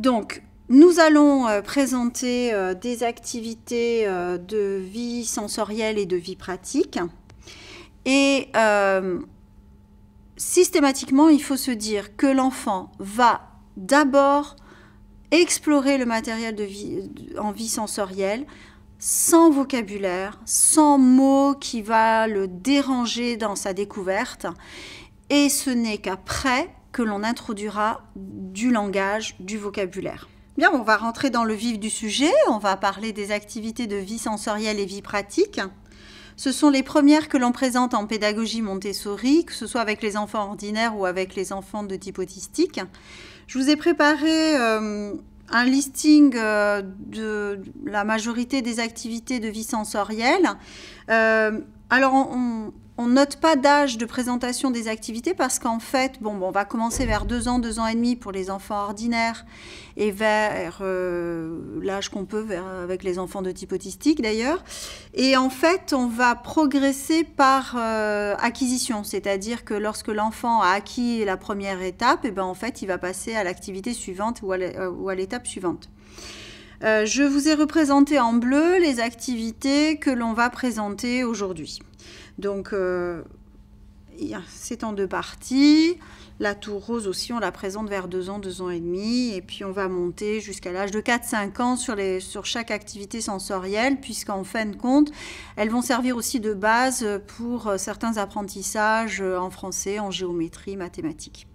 Donc, nous allons euh, présenter euh, des activités euh, de vie sensorielle et de vie pratique. Et systématiquement, il faut se dire que l'enfant va d'abord explorer le matériel vie, en vie sensorielle sans vocabulaire, sans mots qui va le déranger dans sa découverte. Et ce n'est qu'après que l'on introduira du langage, du vocabulaire. Bien, on va rentrer dans le vif du sujet, on va parler des activités de vie sensorielle et vie pratique. Ce sont les premières que l'on présente en pédagogie Montessori, que ce soit avec les enfants ordinaires ou avec les enfants de type autistique. Je vous ai préparé euh, un listing euh, de la majorité des activités de vie sensorielle. Euh, alors, on on note pas d'âge de présentation des activités parce qu'en fait, bon, on va commencer vers 2 ans, 2 ans et demi pour les enfants ordinaires et vers euh, l'âge qu'on peut avec les enfants de type autistique d'ailleurs. Et en fait, on va progresser par euh, acquisition, c'est-à-dire que lorsque l'enfant a acquis la première étape, et eh ben, en fait, il va passer à l'activité suivante ou à euh, l'étape suivante. Euh, je vous ai représenté en bleu les activités que l'on va présenter aujourd'hui. Donc, euh, c'est en deux parties. La tour rose aussi, on la présente vers deux ans, deux ans et demi. Et puis on va monter jusqu'à l'âge de 4-5 ans sur, sur chaque activité sensorielle, puisqu'en fin de compte, elles vont servir aussi de base pour certains apprentissages en français, en géométrie, mathématiques.